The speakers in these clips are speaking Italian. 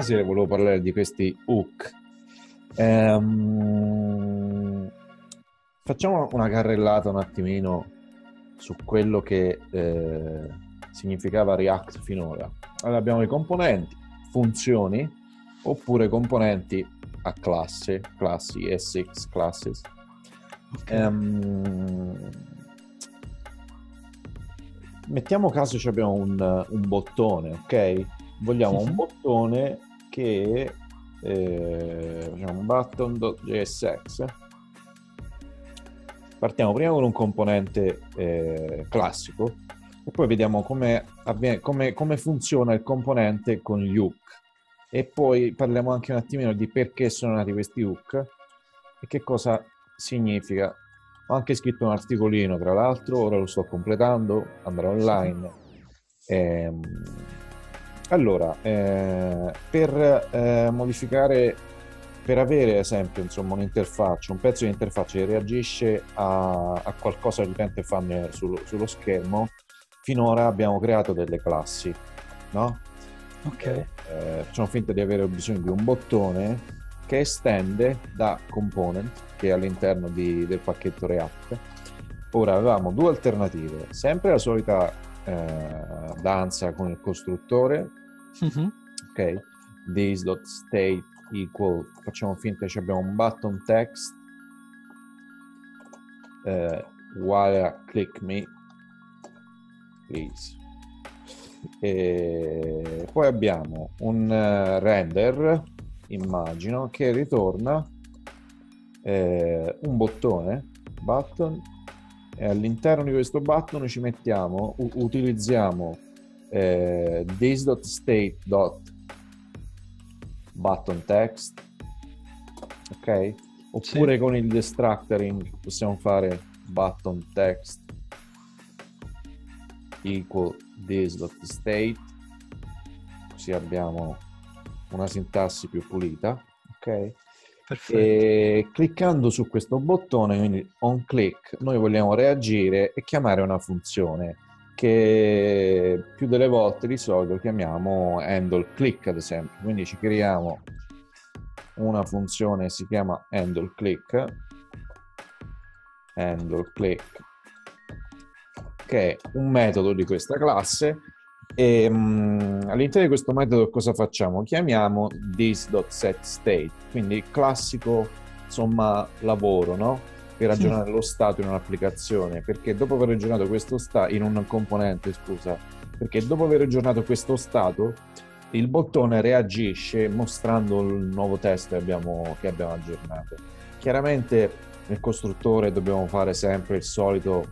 stasera volevo parlare di questi hook. Ehm, facciamo una carrellata un attimino su quello che eh, significava React finora. Allora abbiamo i componenti, funzioni, oppure componenti a classe, classi, SX, classes. Okay. Ehm, mettiamo caso abbiamo un, un bottone, ok? Vogliamo sì, un bottone che eh, facciamo button.jsx partiamo prima con un componente eh, classico e poi vediamo come, avviene, come, come, funziona il componente con gli hook e poi parliamo anche un attimino di perché sono nati questi hook e che cosa significa ho anche scritto un articolino tra l'altro ora lo sto completando andrà online ehm, allora, eh, per eh, modificare, per avere ad esempio insomma, un'interfaccia, un pezzo di interfaccia che reagisce a, a qualcosa che l'utente fa sullo, sullo schermo, finora abbiamo creato delle classi, no? Ok. Eh, facciamo eh, finta di avere bisogno di un bottone che estende da component, che è all'interno di, del pacchetto React. Ora avevamo due alternative, sempre la solita eh, danza con il costruttore, mm-hmm. ok? This.state equal, facciamo finta che abbiamo un button text eh, uguale a click me, please. E poi abbiamo un uh, render, immagino, che ritorna eh, un bottone, button e all'interno di questo button ci mettiamo, u- utilizziamo eh, this.state.button ok? Oppure sì. con il destructoring possiamo fare button text equal this.state, così abbiamo una sintassi più pulita, ok? E cliccando su questo bottone, quindi on click, noi vogliamo reagire e chiamare una funzione che più delle volte di solito chiamiamo handle click ad esempio. Quindi ci creiamo una funzione che si chiama handle click, handle click che è un metodo di questa classe e, um, all'interno di questo metodo cosa facciamo? Chiamiamo this.setState, quindi classico insomma, lavoro, no? Per ragionare sì. lo stato in un'applicazione, perché dopo aver ragionato questo stato, in un componente scusa, perché dopo aver aggiornato questo stato, il bottone reagisce mostrando il nuovo test che abbiamo, che abbiamo aggiornato. Chiaramente nel costruttore dobbiamo fare sempre il solito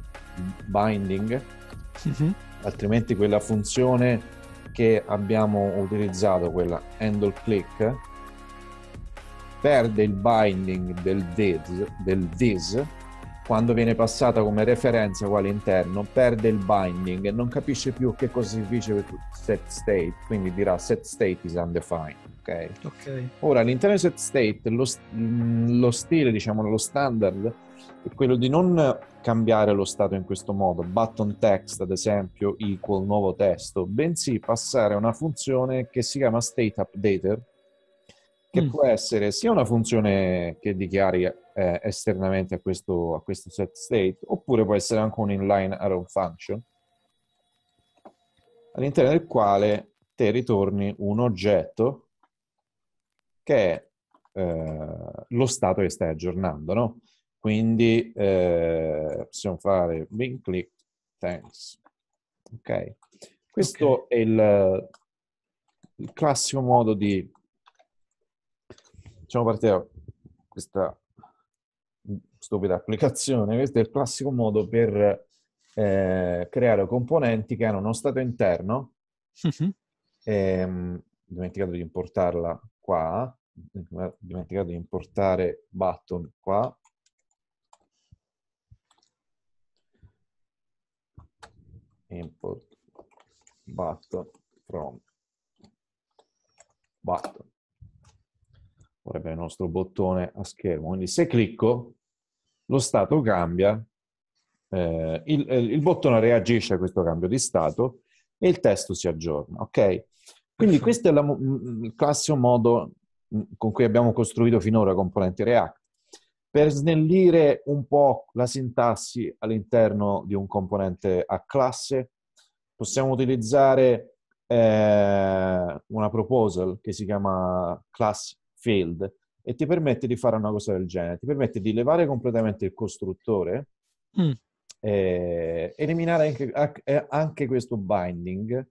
binding, mm-hmm altrimenti quella funzione che abbiamo utilizzato, quella handle click, perde il binding del this, del this quando viene passata come referenza quale interno, perde il binding e non capisce più che cosa significa set state, quindi dirà set state is undefined. Okay? Okay. Ora all'interno di set state lo, lo stile, diciamo lo standard, è quello di non cambiare lo stato in questo modo, button text ad esempio equal nuovo testo, bensì passare a una funzione che si chiama state updater, che mm. può essere sia una funzione che dichiari eh, esternamente a questo, a questo set state, oppure può essere anche un inline arrow function, all'interno del quale te ritorni un oggetto che è eh, lo stato che stai aggiornando, no? Quindi eh, possiamo fare bing click, thanks. Ok, questo okay. è il, il, classico modo di, facciamo partire da questa stupida applicazione, questo è il classico modo per eh, creare componenti che hanno uno stato interno, mm-hmm. Ehm, e, dimenticato di importarla qua, dimenticato di importare button qua, import button from button. Vorrebbe il nostro bottone a schermo. Quindi se clicco, lo stato cambia, eh, il, eh, il bottone reagisce a questo cambio di stato e il testo si aggiorna, ok? Quindi questo è la, mm, mm, il classico modo mm, con cui abbiamo costruito finora componenti React per snellire un po' la sintassi all'interno di un componente a classe, possiamo utilizzare eh, una proposal che si chiama class field e ti permette di fare una cosa del genere. Ti permette di levare completamente il costruttore, mm. eliminare anche, anche questo binding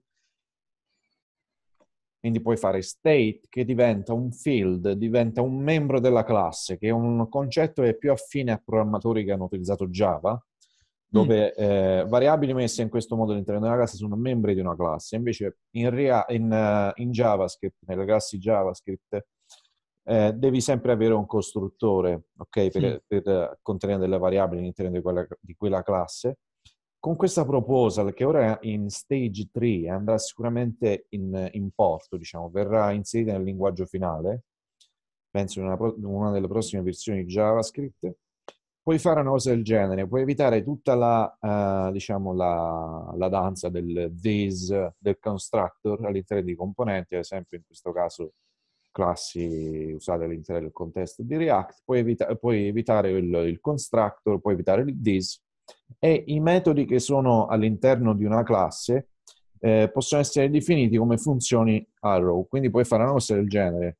quindi puoi fare state che diventa un field, diventa un membro della classe, che è un concetto che è più affine a programmatori che hanno utilizzato Java, dove mm. eh, variabili messe in questo modo all'interno di una classe sono membri di una classe. Invece in, rea- in, uh, in JavaScript, nelle classi JavaScript, eh, devi sempre avere un costruttore, ok, per, mm. per uh, contenere delle variabili all'interno di quella, di quella classe con questa proposal che ora è in stage 3 eh, andrà sicuramente in, in porto, diciamo, verrà inserita nel linguaggio finale, penso in una, in una delle prossime versioni di JavaScript, puoi fare una cosa del genere, puoi evitare tutta la, uh, diciamo, la, la, danza del this, del constructor all'interno dei componenti, ad esempio in questo caso classi usate all'interno del contesto di React, puoi, evita- puoi evitare il, il, constructor, puoi evitare il this e i metodi che sono all'interno di una classe eh, possono essere definiti come funzioni arrow, quindi puoi fare una cosa del genere.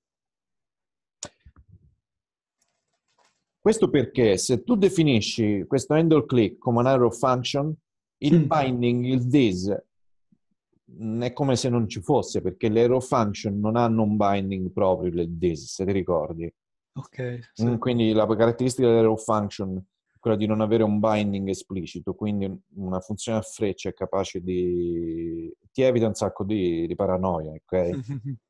Questo perché se tu definisci questo handle click come un arrow function, il mm. binding, il this, mm, è come se non ci fosse, perché le arrow function non hanno un binding proprio, le this, se ti ricordi. Ok. Sì. Mm, quindi la caratteristica delle arrow function quella di non avere un binding esplicito, quindi una funzione a freccia è capace di... ti evita un sacco di, di paranoia, ok?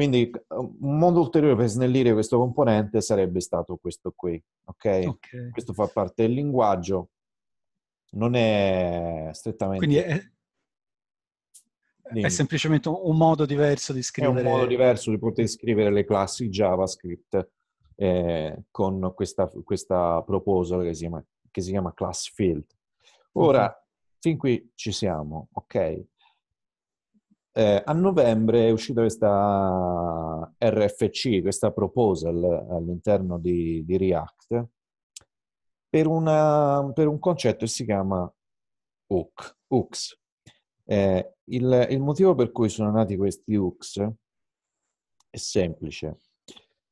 Quindi um, un modo ulteriore per snellire questo componente sarebbe stato questo qui, ok? okay. Questo fa parte del linguaggio, non è strettamente... Quindi è, è semplicemente un modo diverso di scrivere... È un modo diverso di poter scrivere le classi JavaScript eh, con questa, questa proposal che si, chiama, che si chiama Class Field. Ora, uh-huh. fin qui ci siamo, ok? Eh, a novembre è uscita questa RFC, questa proposal all'interno di, di React per, una, per, un concetto che si chiama UC, UX. Eh, il, il motivo per cui sono nati questi Hooks è semplice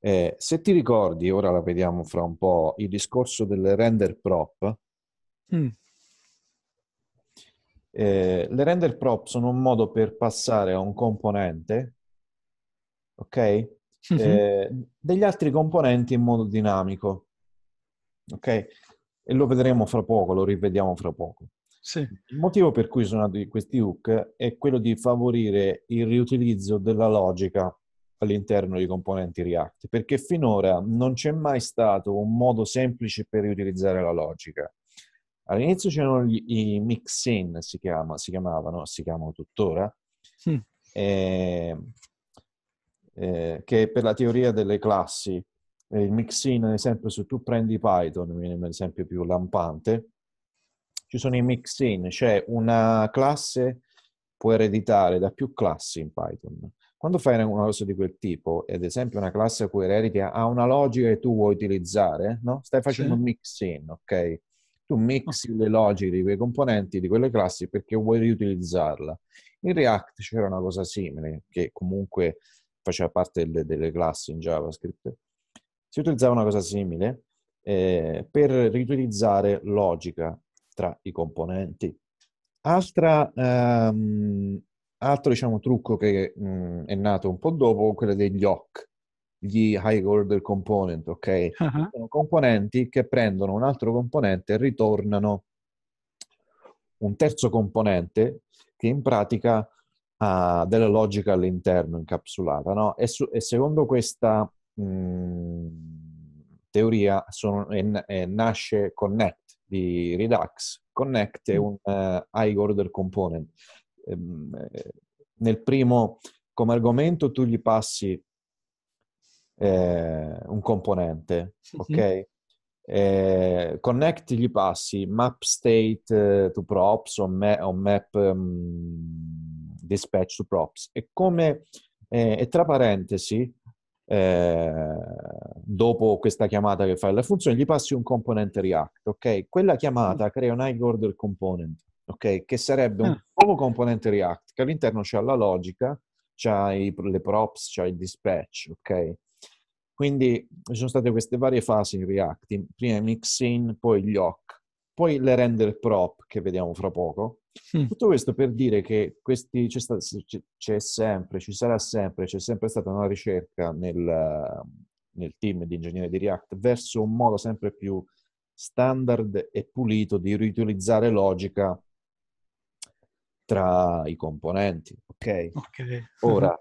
eh, se ti ricordi, ora la vediamo fra un po', il discorso delle render prop. Mm. Eh, le render prop sono un modo per passare a un componente, ok? Mm-hmm. Eh, degli altri componenti in modo dinamico, ok? E lo vedremo fra poco, lo rivediamo fra poco. Sì. Il motivo per cui sono nati questi hook è quello di favorire il riutilizzo della logica all'interno di componenti React, perché finora non c'è mai stato un modo semplice per riutilizzare la logica. All'inizio c'erano gli, i mix-in, si, chiama, si chiamavano, si chiamano tuttora, sì. eh, eh, che per la teoria delle classi. Eh, il mix-in, ad esempio, se tu prendi Python, viene un esempio più lampante, ci sono i mix-in, cioè una classe può ereditare da più classi in Python. Quando fai una cosa di quel tipo, ad esempio una classe a cui erediti ha una logica che tu vuoi utilizzare, no? stai facendo un mix-in, ok? Tu mixi le logiche di quei componenti, di quelle classi perché vuoi riutilizzarla. In React c'era una cosa simile, che comunque faceva parte delle, delle classi in JavaScript. Si utilizzava una cosa simile eh, per riutilizzare logica tra i componenti. Altra, ehm, altro diciamo, trucco che mh, è nato un po' dopo, quello degli OC, gli High Order Component, ok? Uh-huh. Sono componenti che prendono un altro componente e ritornano un terzo componente che in pratica ha della logica all'interno incapsulata, no? E, su, e secondo questa mh, teoria sono, è, è, nasce Connect di Redux. Connect è mm. un uh, high order component Ehm, eh, nel primo come argomento tu gli passi eh, un componente, sì, ok? Sì. Eh, connecti gli passi map state eh, to props o, ma- o map um, dispatch to props e come eh, e tra parentesi eh, dopo questa chiamata che fai alla funzione gli passi un componente React ok quella chiamata crea un high order component ok? Che sarebbe un ah. nuovo componente React che all'interno c'ha la logica, c'ha i, le props, c'ha il dispatch, ok? Quindi ci sono state queste varie fasi in React, prima i mixin, poi gli hoc, poi le render prop che vediamo fra poco. Mm. Tutto questo per dire che questi, c'è, sta, c'è, sempre, ci sarà sempre, c'è sempre stata una ricerca nel, nel team di ingegneri di React verso un modo sempre più standard e pulito di riutilizzare logica tra i componenti. Ok. okay. Ora,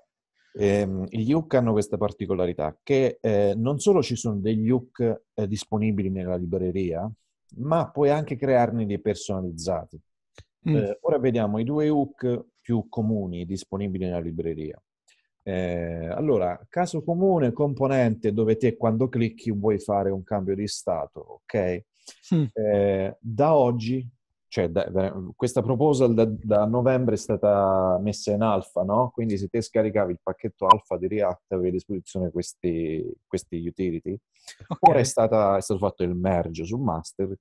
ehm, gli hook hanno questa particolarità che eh, non solo ci sono degli hook eh, disponibili nella libreria, ma puoi anche crearne dei personalizzati. Mm. Eh, ora vediamo i due hook più comuni disponibili nella libreria. Eh, allora, caso comune, componente dove te quando clicchi vuoi fare un cambio di stato, ok? Mm. Eh, da oggi cioè, da, questa proposal da, da, novembre è stata messa in alfa, no? Quindi se te scaricavi il pacchetto alfa di React avevi a disposizione questi, questi utility. Okay. Ora è, stata, è, stato fatto il merge su master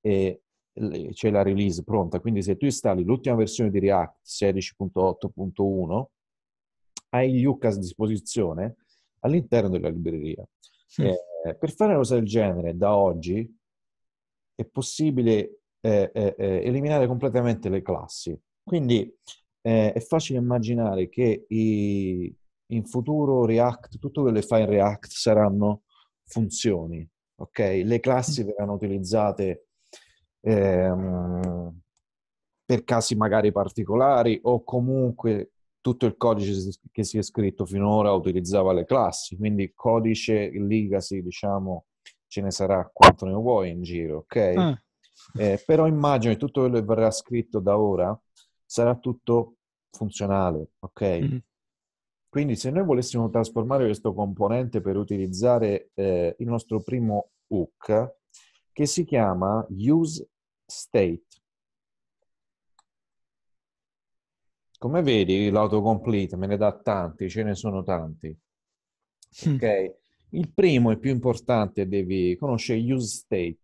e c'è la release pronta. Quindi se tu installi l'ultima versione di React 16.8.1, hai gli UCAS a disposizione all'interno della libreria. Mm. Eh, per fare una cosa del genere da oggi è possibile eh, eh, eh, eliminare completamente le classi. Quindi eh, è facile immaginare che i, in futuro React, tutto quello che fa in React saranno funzioni, ok? Le classi verranno utilizzate ehm, per casi magari particolari o comunque tutto il codice che si è scritto finora utilizzava le classi, quindi codice legacy, diciamo, ce ne sarà quanto ne vuoi in giro, ok? Ah. Eh, però immagino che tutto quello che verrà scritto da ora sarà tutto funzionale, ok? Mm-hmm. Quindi se noi volessimo trasformare questo componente per utilizzare eh, il nostro primo hook, che si chiama use state. Come vedi l'autocomplete me ne dà tanti, ce ne sono tanti. Mm. Ok? Mm. Il primo e più importante devi conoscere use state.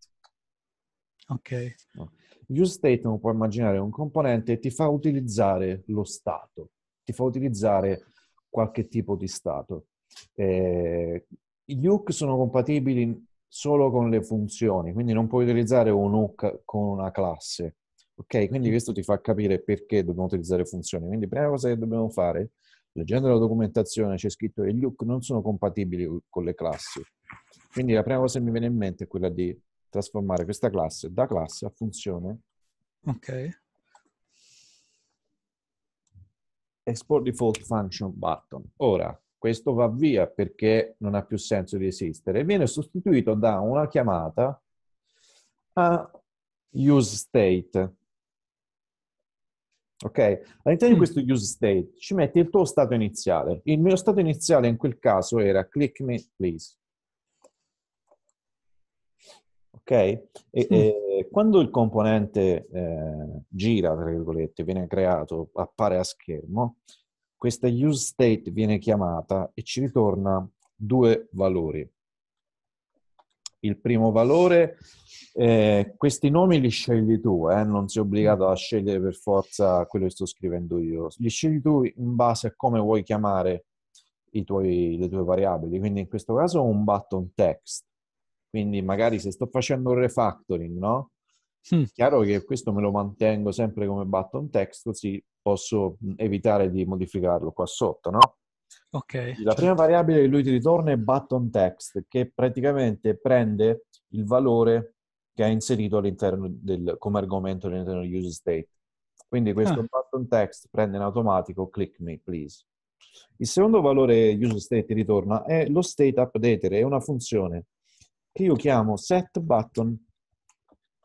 Ok. No. Use statement può immaginare un componente che ti fa utilizzare lo stato, ti fa utilizzare qualche tipo di stato. Eh, gli hook sono compatibili solo con le funzioni, quindi non puoi utilizzare un hook con una classe. Ok, quindi mm. questo ti fa capire perché dobbiamo utilizzare funzioni. Quindi prima cosa che dobbiamo fare, leggendo la documentazione c'è scritto che gli hook non sono compatibili con le classi. Quindi la prima cosa che mi viene in mente è quella di trasformare questa classe da classe a funzione. Ok. Export default function button. Ora, questo va via perché non ha più senso di esistere viene sostituito da una chiamata a use state. Ok? All'interno mm. di questo use state ci metti il tuo stato iniziale. Il mio stato iniziale in quel caso era click me please. Ok? E, sì. e, quando il componente eh, gira, tra virgolette, viene creato, appare a schermo, questa use state viene chiamata e ci ritorna due valori. Il primo valore, eh, questi nomi li scegli tu, eh, non sei obbligato a scegliere per forza quello che sto scrivendo io, li scegli tu in base a come vuoi chiamare tuoi, le tue variabili, quindi in questo caso un button text quindi magari se sto facendo un refactoring, no? Mm. Chiaro che questo me lo mantengo sempre come button text, così posso evitare di modificarlo qua sotto, no? Ok. La prima variabile che lui ti ritorna è button text, che praticamente prende il valore che ha inserito all'interno del, come argomento all'interno del user state. Quindi questo ah. button text prende in automatico click me please. Il secondo valore user state ritorna è lo state updater, è una funzione che io chiamo set button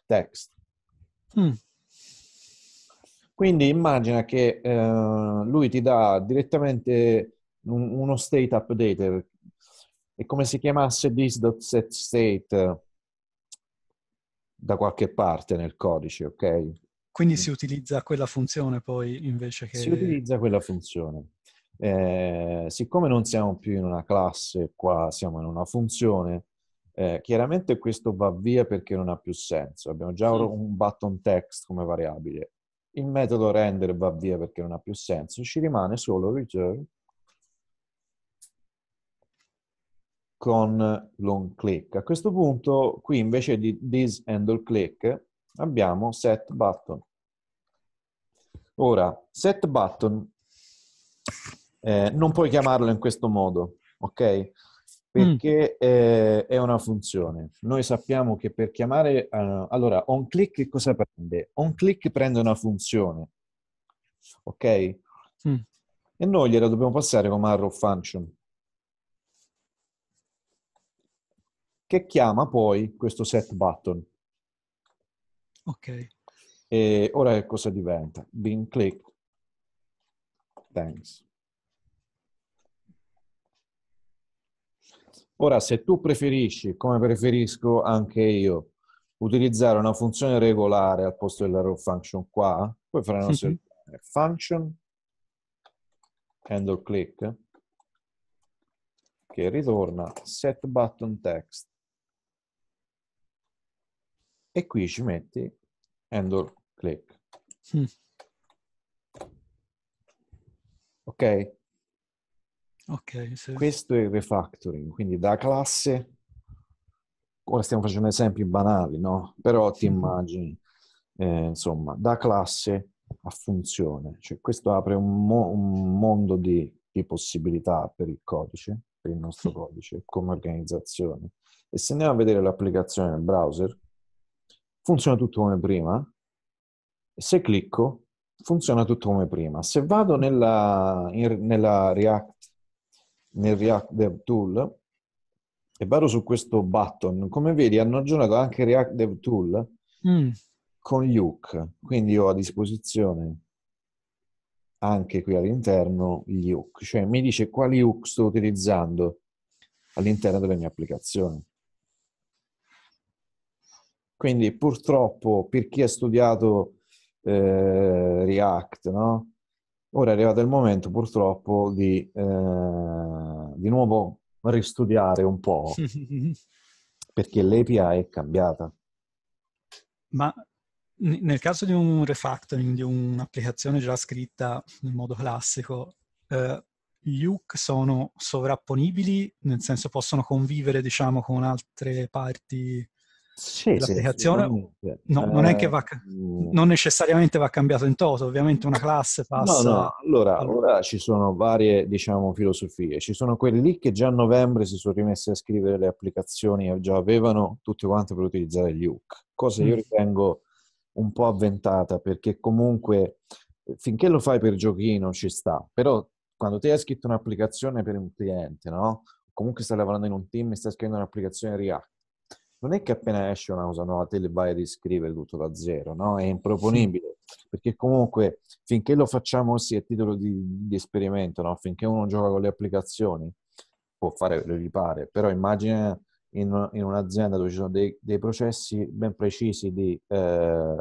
text. Mm. Quindi immagina che eh, lui ti dà direttamente un, uno state updater, è come se chiamasse this.setState da qualche parte nel codice, ok? Quindi mm. si utilizza quella funzione poi invece che... Si utilizza quella funzione. Eh, siccome non siamo più in una classe qua, siamo in una funzione, eh, chiaramente questo va via perché non ha più senso, abbiamo già sì. un button text come variabile. Il metodo render va via perché non ha più senso, ci rimane solo return con long click. A questo punto qui invece di this and all click abbiamo set button. Ora, set button eh, non puoi chiamarlo in questo modo, ok? Mm. perché mm. eh, è una funzione. Noi sappiamo che per chiamare... Uh, allora, on click cosa prende? On click prende una funzione, ok? Mm. E noi gliela dobbiamo passare come arrow function, che chiama poi questo set button. Ok. E ora che cosa diventa? Bing click. Thanks. Ora, se tu preferisci, come preferisco anche io, utilizzare una funzione regolare al posto della function qua, puoi fare una mm -hmm. function handle click che ritorna set button text e qui ci metti handle click. Mm. Ok? Okay, sì. Questo è il refactoring, quindi da classe, ora stiamo facendo esempi banali, no? Però ti immagini, eh, insomma, da classe a funzione, cioè questo apre un, mo- un mondo di, di, possibilità per il codice, per il nostro codice, come organizzazione. E se andiamo a vedere l'applicazione nel browser, funziona tutto come prima, se clicco funziona tutto come prima. Se vado nella, in, nella React nel React DevTool. e vado su questo button. Come vedi hanno aggiornato anche React DevTool Tool mm. con Luke, quindi ho a disposizione anche qui all'interno gli hook, cioè mi dice quali hook sto utilizzando all'interno della mia applicazione. Quindi purtroppo per chi ha studiato eh, React, no? Ora è arrivato il momento purtroppo di, eh, di nuovo ristudiare un po' perché l'API è cambiata. Ma nel caso di un refactoring di un'applicazione già scritta nel modo classico, eh, gli hook sono sovrapponibili, nel senso possono convivere diciamo con altre parti sì, l'applicazione sì, no, non, eh, va, non, necessariamente va cambiato in toto, ovviamente una classe passa. No, no, allora, al... ora ci sono varie diciamo, filosofie. Ci sono quelli lì che già a novembre si sono rimessi a scrivere le applicazioni e già avevano tutte quante per utilizzare gli hook, cosa mm. io ritengo un po' avventata perché comunque eh, finché lo fai per giochino ci sta, però quando te hai scritto un'applicazione per un cliente, no? comunque stai lavorando in un team e stai scrivendo un'applicazione React non è che appena esce una cosa nuova te le vai a riscrivere tutto da zero, no? È improponibile, sì. perché comunque finché lo facciamo così a titolo di, di esperimento, no? Finché uno gioca con le applicazioni, può fare quello che gli pare, però immagina in, in un'azienda dove ci sono dei, dei processi ben precisi di... Eh,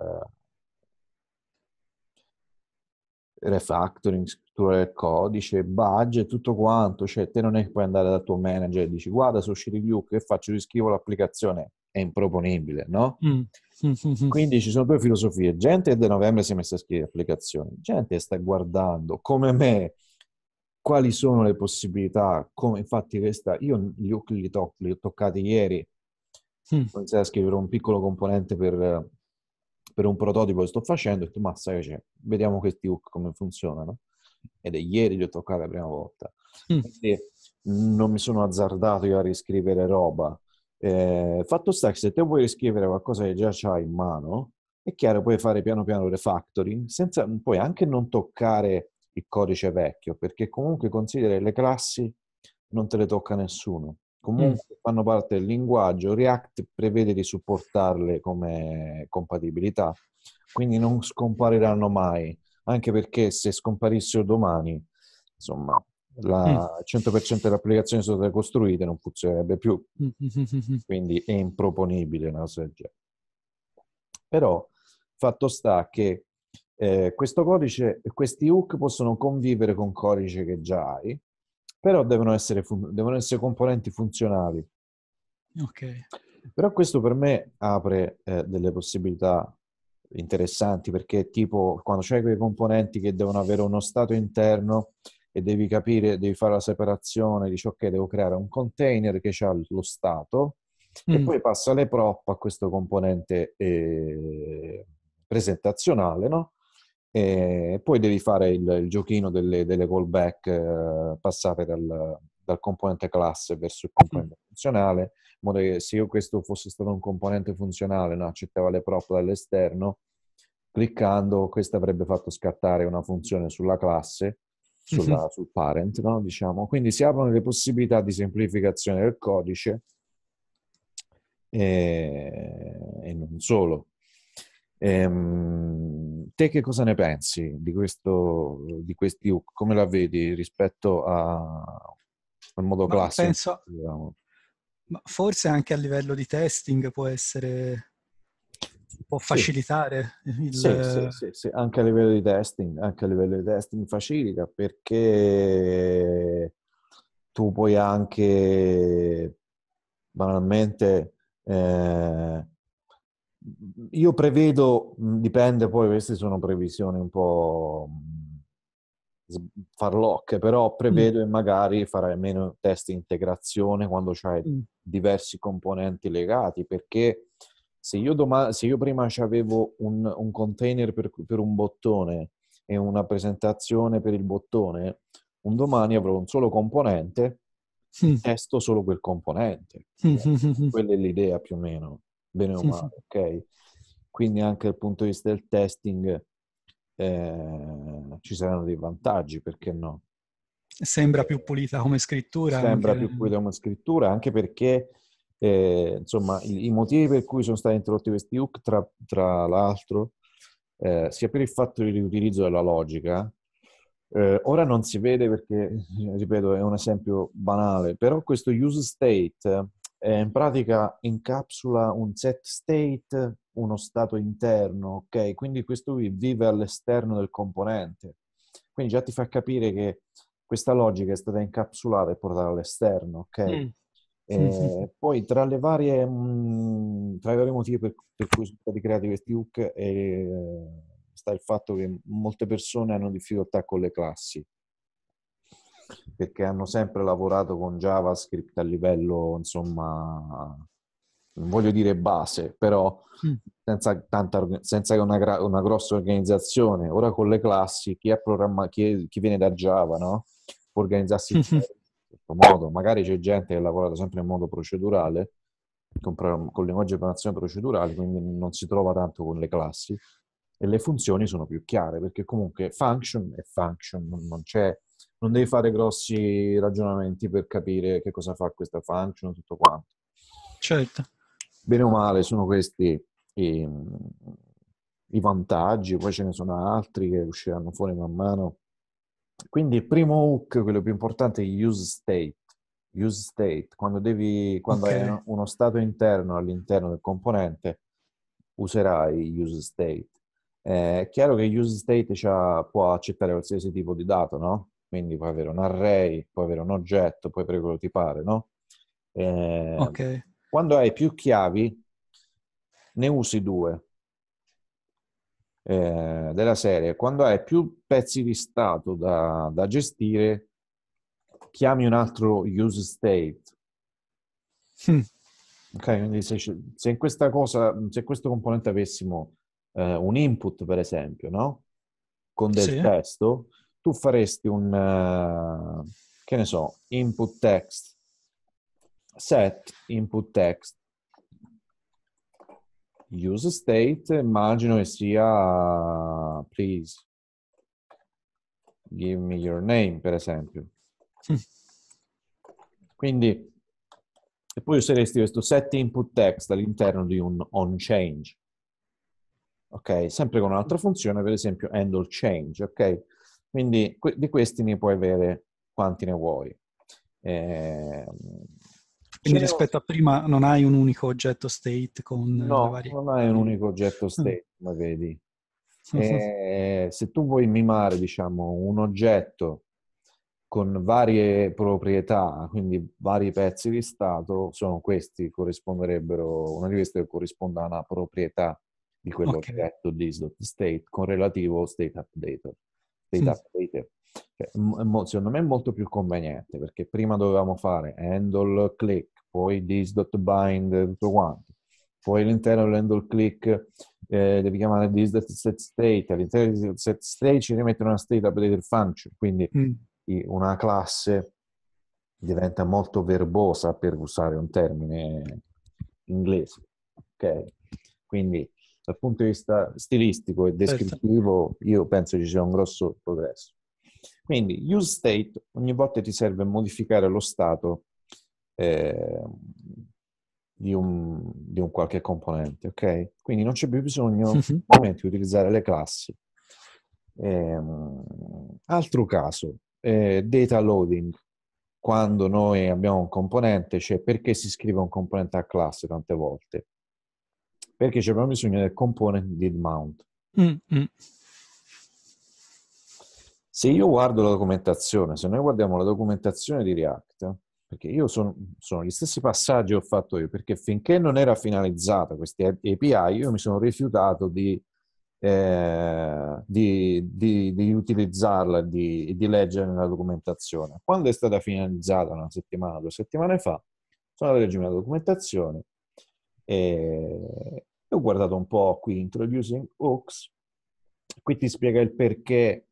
refactoring, scrittura del codice, budget, tutto quanto, cioè te non è che puoi andare dal tuo manager e dici guarda sono usciti più, che faccio, riscrivo l'applicazione, è improponibile, no? Mm. mm, mm, mm. Quindi ci sono due filosofie, gente da novembre si è messa a scrivere applicazioni, gente sta guardando come me quali sono le possibilità, come infatti questa, io gli occhi li, to- li ho toccati ieri, mm. ho iniziato a scrivere un piccolo componente per per un prototipo che sto facendo, ho detto, ma sai che c'è, vediamo questi hook come funzionano. Ed è ieri li ho toccati la prima volta. Mm. E non mi sono azzardato io a riscrivere roba. Eh, fatto sta che se te vuoi riscrivere qualcosa che già c'hai in mano, è chiaro, puoi fare piano piano refactoring, senza, puoi anche non toccare il codice vecchio, perché comunque consideri le classi non te le tocca nessuno. Mm. comunque mm. fanno parte del linguaggio, React prevede di supportarle come compatibilità, quindi non scompariranno mai, anche perché se scomparissero domani, insomma, la 100% mm. delle applicazioni sono state costruite non funzionerebbe più, mm. quindi è improponibile una cosa del genere. Però fatto sta che eh, questo codice, questi hook possono convivere con codice che già hai, però devono essere, fun- devono essere componenti funzionali. Ok. Però questo per me apre eh, delle possibilità interessanti perché tipo quando c'è quei componenti che devono avere uno stato interno e devi capire, devi fare la separazione, dici ok devo creare un container che ha lo stato mm. e poi passa le prop a questo componente eh, presentazionale, no? e poi devi fare il, il giochino delle, delle callback eh, passate dal, dal, componente classe verso il componente funzionale, in modo che se io questo fosse stato un componente funzionale, no, accettava le prop dall'esterno, cliccando questo avrebbe fatto scattare una funzione sulla classe, sulla, mm-hmm. sul parent, no, diciamo. Quindi si aprono le possibilità di semplificazione del codice e, eh, e non solo. Ehm, te che cosa ne pensi di questo, di questi, come la vedi rispetto a, al modo ma classico? Penso, diciamo? ma forse anche a livello di testing può essere, può facilitare sì. il... Sì, sì, sì, anche a livello di testing, anche a livello di testing facilita perché tu puoi anche banalmente... Eh, io prevedo, dipende poi, queste sono previsioni un po' farlocche, però prevedo mm. e magari farai meno test di integrazione quando c'hai mm. diversi componenti legati, perché se io, doma- se io prima avevo un, un container per, per, un bottone e una presentazione per il bottone, un domani avrò un solo componente, mm. testo solo quel componente. Quella è l'idea più o meno bene o male, sì, ok? Quindi anche dal punto di vista del testing eh, ci saranno dei vantaggi, perché no? Sembra più eh, pulita come scrittura. Sembra anche... più pulita come scrittura, anche perché eh, insomma i, i, motivi per cui sono stati introdotti questi hook, tra, tra l'altro, eh, sia per il fatto di riutilizzo della logica, eh, ora non si vede perché, ripeto, è un esempio banale, però questo use state eh, in pratica incapsula un set state, uno stato interno, ok? Quindi questo qui vive all'esterno del componente. Quindi già ti fa capire che questa logica è stata incapsulata e portata all'esterno, ok? Mm. Eh, Poi tra, varie, mm, tra i vari motivi per, per, cui sono stati creati questi hook eh, sta il fatto che molte persone hanno difficoltà con le classi perché hanno sempre lavorato con JavaScript a livello, insomma, non voglio dire base, però mm. senza, tanta, senza una, una, grossa organizzazione. Ora con le classi, chi, chi, chi viene da Java, no? Può organizzarsi in mm-hmm. questo modo. Magari c'è gente che ha lavorato sempre in modo procedurale, con, con linguaggio di programmazione procedurale, quindi non si trova tanto con le classi. E le funzioni sono più chiare, perché comunque function è function, non c'è non devi fare grossi ragionamenti per capire che cosa fa questa function, tutto quanto. Certo. Bene o male sono questi i, i vantaggi, poi ce ne sono altri che usciranno fuori man mano. Quindi il primo hook, quello più importante, è use state. Use state, quando, devi, quando okay. hai uno stato interno all'interno del componente, userai use state. Eh, è chiaro che use state cioè, può accettare qualsiasi tipo di dato, no? quindi puoi avere un array, puoi avere un oggetto, puoi prototipare, no? Eh, okay. Quando hai più chiavi, ne usi due eh, della serie. Quando hai più pezzi di stato da, da gestire, chiami un altro use state. Mm. Ok, quindi se, se, in questa cosa, se in questo componente avessimo eh, un input, per esempio, no? Con del sì. testo, tu faresti un, uh, che ne so, input text, set input text, use state, immagino che sia uh, please give me your name, per esempio. Quindi, e poi useresti questo set input text all'interno di un on change. Ok, sempre con un'altra funzione, per esempio handle change, ok? Quindi di questi ne puoi avere quanti ne vuoi. Eh, quindi rispetto a prima non hai un unico oggetto state con no, varie... non hai un unico oggetto mm. state, come vedi. Mm. E eh, se tu vuoi mimare, diciamo, un oggetto con varie proprietà, quindi vari pezzi di stato, sono questi corrisponderebbero, una di queste corrisponde a una proprietà di quell'oggetto okay. di state con relativo state updater dei database. Cioè, mo, secondo me è molto più conveniente perché prima dovevamo fare handle click, poi this.bind, tutto quanto. Poi all'interno dell'handle click eh, devi chiamare this.setState, all'interno di setState ci rimetti una state updated function, quindi mm. una classe diventa molto verbosa per usare un termine inglese. Okay? Quindi dal punto di vista stilistico e certo. descrittivo, io penso ci sia un grosso progresso. Quindi, use state ogni volta ti serve modificare lo stato eh, di, un, di, un, qualche componente, ok? Quindi non c'è più bisogno mhm. di utilizzare le classi. Eh, altro caso, eh, data loading. Quando noi abbiamo un componente, cioè perché si scrive un componente a classe tante volte? perché c'è proprio bisogno del component did mount. Mm-hmm. Se io guardo la documentazione, se noi guardiamo la documentazione di React, perché io sono, sono gli stessi passaggi che ho fatto io, perché finché non era finalizzata questa API, io mi sono rifiutato di eh, di, di, di, utilizzarla, di, di leggere nella documentazione. Quando è stata finalizzata una settimana, due settimane fa, sono andato a leggere la documentazione e, e ho guardato un po' qui Introducing Hooks, qui ti spiega il perché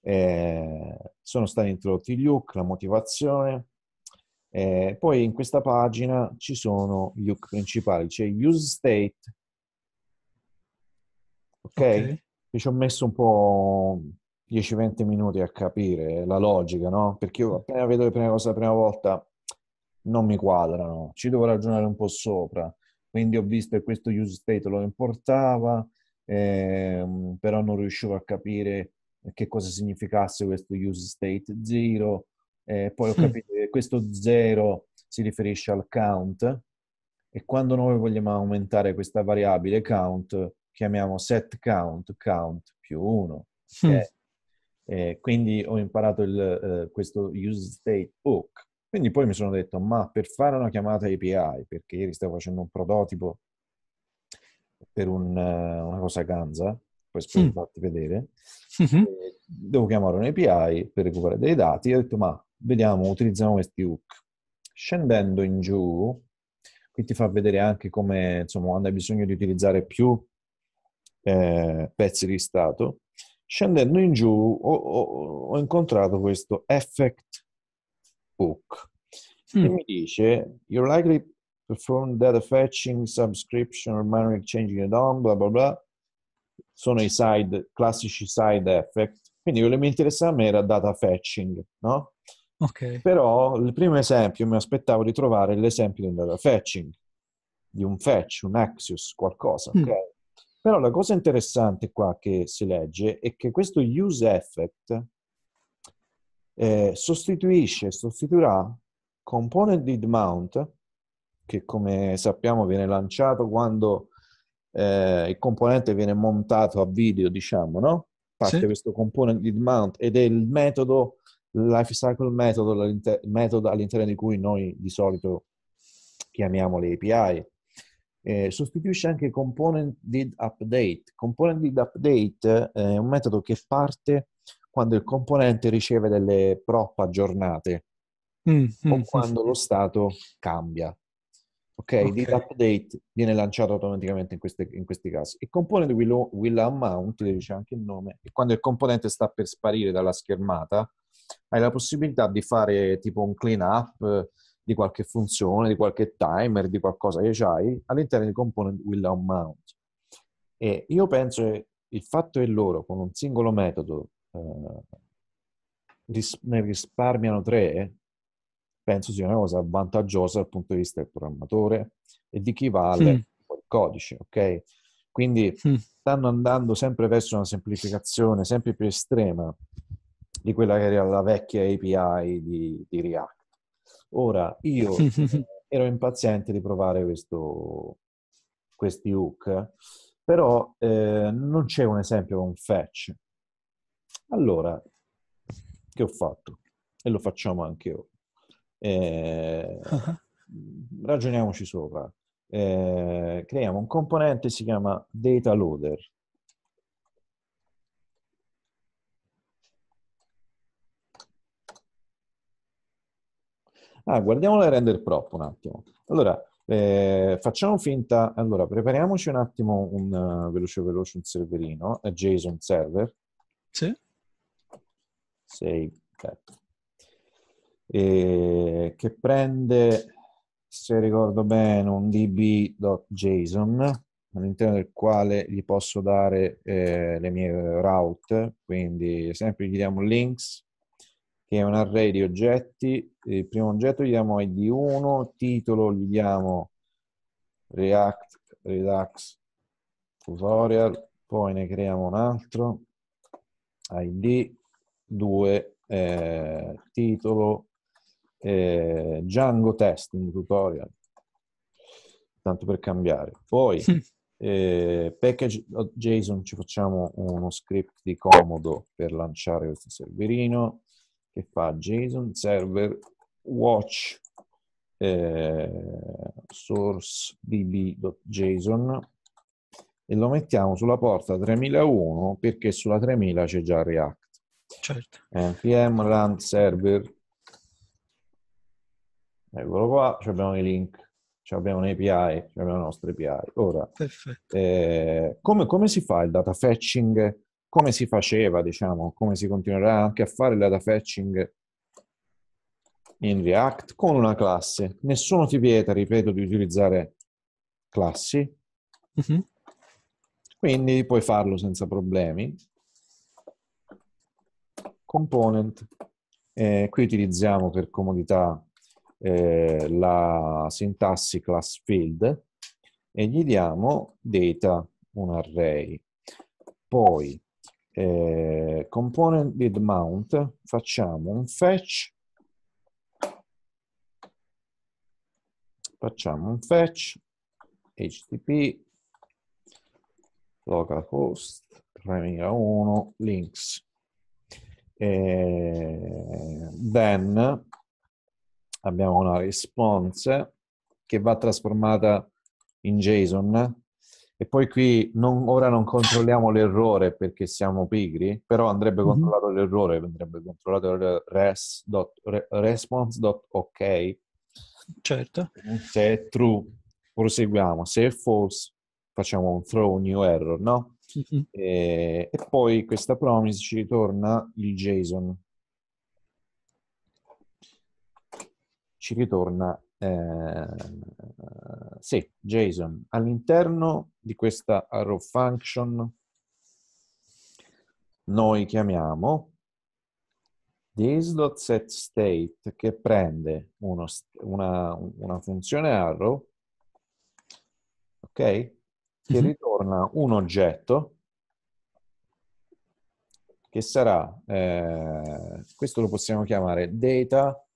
eh, sono stati introdotti gli hook, la motivazione. Eh, poi in questa pagina ci sono gli hook principali, c'è cioè use state, ok? okay. Ci ho messo un po' 10-20 minuti a capire la logica, no? Perché io appena vedo le prime cose la prima volta non mi quadrano, ci devo ragionare un po' sopra. Quindi ho visto che questo use state lo importava, ehm, però non riuscivo a capire che cosa significasse questo use state 0. Eh, poi ho capito che questo 0 si riferisce al count e quando noi vogliamo aumentare questa variabile count chiamiamo set count count più 1. Okay? Eh, quindi ho imparato il, eh, questo use state hook quindi poi mi sono detto, ma per fare una chiamata API, perché ieri stavo facendo un prototipo per un, una cosa ganza, poi spero di mm. farti vedere, mm-hmm. devo chiamare un API per recuperare dei dati, ho detto, ma vediamo, utilizziamo questi hook. Scendendo in giù, qui ti fa vedere anche come, insomma, quando hai bisogno di utilizzare più eh, pezzi di stato, scendendo in giù ho, ho, ho incontrato questo effect book. Mm. E mi dice, you're likely to perform data fetching, subscription, or manual exchanging at DOM, bla bla bla. Sono i side, classici side effect. Quindi quello che mi interessava a me era data fetching, no? Ok. Però il primo esempio mi aspettavo di trovare l'esempio di un data fetching, di un fetch, un axios, qualcosa. Mm. Okay? Però la cosa interessante qua che si legge è che questo use effect eh, sostituisce, sostituirà component did mount, che come sappiamo viene lanciato quando eh, il componente viene montato a video, diciamo, no? Parte sì. questo component did mount ed è il metodo, lifecycle method, all'inter- method all'interno di cui noi di solito chiamiamo le API. Eh, sostituisce anche component did update. Component did update eh, è un metodo che parte quando il componente riceve delle prop aggiornate mm, o mm, quando sì. lo stato cambia. Ok, okay. update viene lanciato automaticamente in, queste, in, questi casi. Il componente will, will amount, le dice anche il nome, e quando il componente sta per sparire dalla schermata, hai la possibilità di fare tipo un clean up di qualche funzione, di qualche timer, di qualcosa che hai all'interno di component will amount. E io penso che il fatto che loro con un singolo metodo eh, ris- ne risparmiano tre, penso sia una cosa vantaggiosa dal punto di vista del programmatore e di chi vale mm. il codice, ok? Quindi mm. stanno andando sempre verso una semplificazione sempre più estrema di quella che era la vecchia API di, di React. Ora, io ero impaziente di provare questo, questi hook, però eh, non c'è un esempio con fetch. Allora, che ho fatto? E lo facciamo anche ora. Eh, ragioniamoci sopra. Eh, creiamo un componente, si chiama data loader. Ah, guardiamo la render prop un attimo. Allora, eh, facciamo finta, allora prepariamoci un attimo un uh, veloce veloce un serverino, eh, JSON server. Sì save 7. E che prende, se ricordo bene, un db.json all'interno del quale gli posso dare eh, le mie route, quindi sempre gli diamo links, che è un array di oggetti, il primo oggetto gli diamo id1, titolo gli diamo React, Redux, tutorial, poi ne creiamo un altro, id, 2, eh, titolo eh, Django Testing Tutorial, tanto per cambiare. Poi eh, package.json oh, ci facciamo uno script di comodo per lanciare questo serverino che fa JSON server watch eh, source db.json e lo mettiamo sulla porta 3001 perché sulla 3000 c'è già React. Certo. Eh, run server. Eccolo qua, abbiamo i link, abbiamo un API, abbiamo la nostra API. Ora, eh, come, come, si fa il data fetching? Come si faceva, diciamo, come si continuerà anche a fare il data fetching in React con una classe? Nessuno ti vieta, ripeto, di utilizzare classi. Mm-hmm. Quindi puoi farlo senza problemi component. Eh, qui utilizziamo per comodità eh, la sintassi class field e gli diamo data, un array. Poi eh, component did mount facciamo un fetch facciamo un fetch http localhost 3001 links e then abbiamo una response che va trasformata in JSON e poi qui non, ora non controlliamo l'errore perché siamo pigri, però andrebbe mm-hmm. controllato l'errore, andrebbe controllato res dot, re, response.ok. Certo. Se è true, proseguiamo. Se è false, facciamo un throw new error, no? Mm-hmm. E, eh, e, poi questa promise ci ritorna il JSON. Ci ritorna, eh, sì, JSON. All'interno di questa arrow function noi chiamiamo this.setState che prende uno, una, una funzione arrow, ok? che mm-hmm. ritorna un oggetto che sarà, eh, questo lo possiamo chiamare data,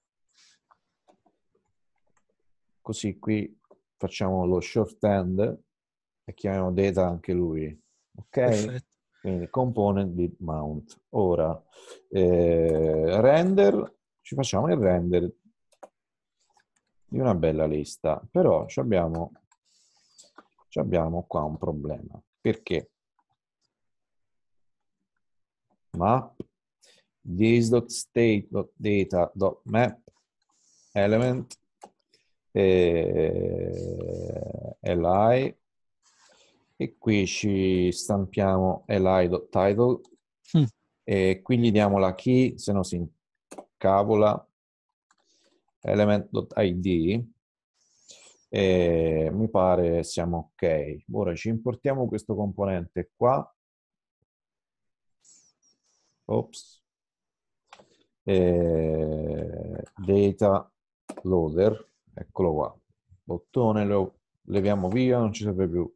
così qui facciamo lo shorthand e chiamiamo data anche lui, ok? Perfetto. Quindi component di mount. Ora, eh, render, ci facciamo il render di una bella lista, però abbiamo cioè abbiamo qua un problema. Perché? Map this.state.data.map element eh, li e qui ci stampiamo li.title mm. e qui gli diamo la key, se no si incavola element.id e mi pare siamo ok. Ora ci importiamo questo componente qua. Ops. E data loader, eccolo qua. Bottone lo leviamo via, non ci serve più.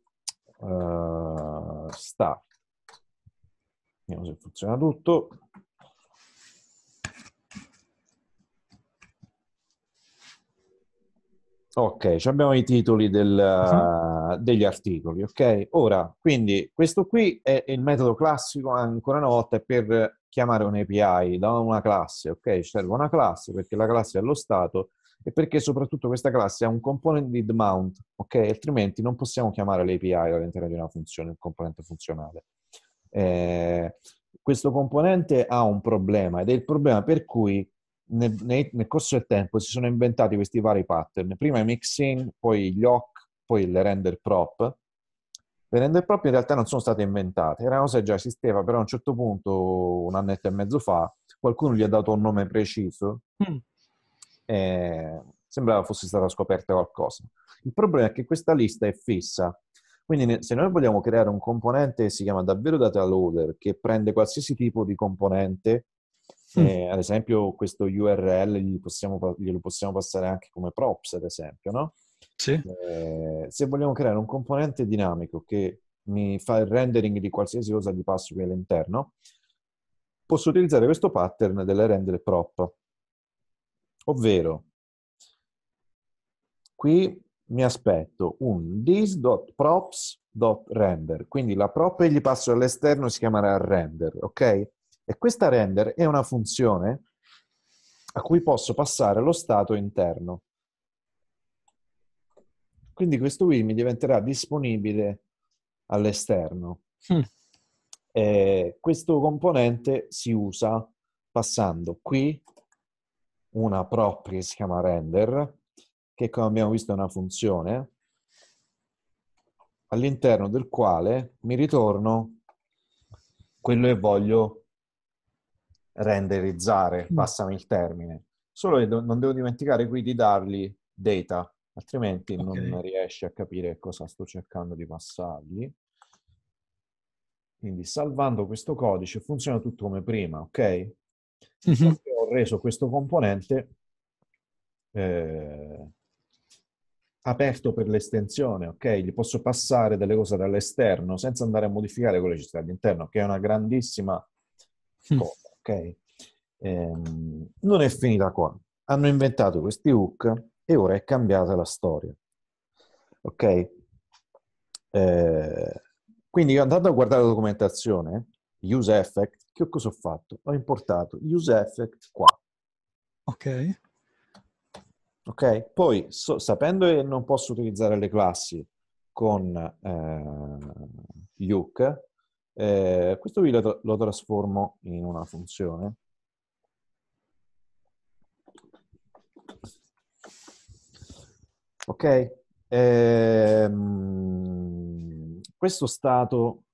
Uh, eh, start. Vediamo se funziona tutto. Ok, abbiamo i titoli del, sì. Mhm. degli articoli, ok? Ora, quindi questo qui è il metodo classico, ancora una volta, per chiamare un API da una classe, ok? Serve una classe perché la classe è lo stato e perché soprattutto questa classe ha un component did mount, ok? Altrimenti non possiamo chiamare l'API all'interno di una funzione, un componente funzionale. Eh, questo componente ha un problema ed è il problema per cui nel, nel, nel, corso del tempo si sono inventati questi vari pattern. Prima i mix-in, poi gli hoc, poi le render prop. Le render prop in realtà non sono state inventate, erano una già esisteva, però a un certo punto, un annetto e mezzo fa, qualcuno gli ha dato un nome preciso mm. e sembrava fosse stata scoperta qualcosa. Il problema è che questa lista è fissa, quindi se noi vogliamo creare un componente che si chiama davvero data loader, che prende qualsiasi tipo di componente mm. Ad esempio questo URL gli possiamo, glielo possiamo passare anche come props, ad esempio, no? Sì. Eh, se vogliamo creare un componente dinamico che mi fa il rendering di qualsiasi cosa gli passo qui all'interno, posso utilizzare questo pattern delle render prop. Ovvero, qui mi aspetto un this.props.render, quindi la prop che gli passo all'esterno si chiamerà render, ok? E questa render è una funzione a cui posso passare lo stato interno. Quindi questo qui mi diventerà disponibile all'esterno. Mm. questo componente si usa passando qui una propria che si chiama render, che come abbiamo visto è una funzione, all'interno del quale mi ritorno quello che voglio renderizzare, mm. passami il termine. Solo che non devo dimenticare qui di dargli data, altrimenti okay. non riesci a capire cosa sto cercando di passargli. Quindi salvando questo codice funziona tutto come prima, ok? Mm-hmm. Ho reso questo componente eh, aperto per l'estensione, ok? Gli posso passare delle cose dall'esterno senza andare a modificare quello che ci sta all'interno, che è una grandissima mm. cosa. Ok? Ehm, non è finita qua. Hanno inventato questi hook e ora è cambiata la storia. Ok? Eh, quindi andando a guardare la documentazione, use effect, che cosa ho fatto? Ho importato use effect qua. Ok. Ok, poi so, sapendo che non posso utilizzare le classi con eh, Luke, eh, questo qui lo, lo trasformo in una funzione. Ok? Eh, questo stato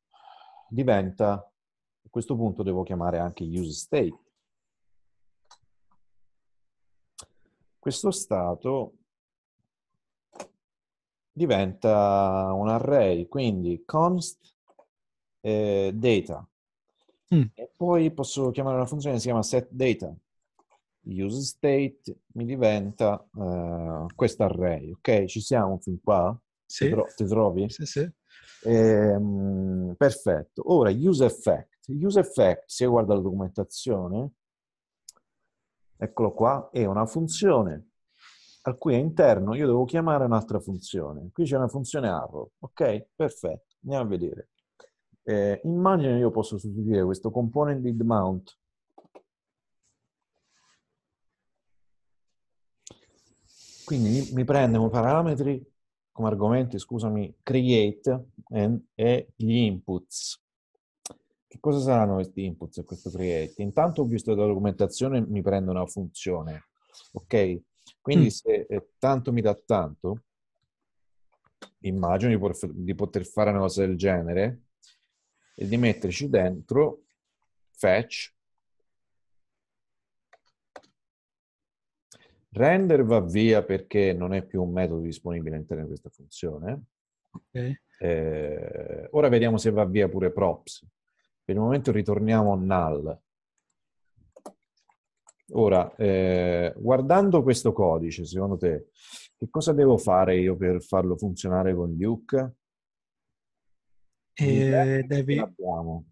diventa, a questo punto devo chiamare anche useState. Questo stato diventa un array, quindi const eh, data. Mm. E poi posso chiamare una funzione che si chiama setData. data. Use state mi diventa eh, questo array. Ok, ci siamo fin qua? Sì. Ti, tro- ti trovi? Sì, sì. Ehm, perfetto. Ora, use effect. Use effect, se guarda la documentazione, eccolo qua, è una funzione al cui interno io devo chiamare un'altra funzione. Qui c'è una funzione arrow, ok? Perfetto, andiamo a vedere eh, immagine io posso sostituire questo component did mount quindi mi prende come parametri, come argomenti, scusami, create and, e gli inputs. Che cosa saranno questi inputs e questo create? Intanto ho visto la documentazione mi prende una funzione, ok? Quindi mm. se eh, tanto mi dà tanto, immagino di, di poter fare una cosa del genere, e di metterci dentro fetch render va via perché non è più un metodo disponibile all'interno di questa funzione okay. eh, ora vediamo se va via pure props per il momento ritorniamo null Ora, eh, guardando questo codice, secondo te, che cosa devo fare io per farlo funzionare con Luke? Eh, devi... Abbiamo.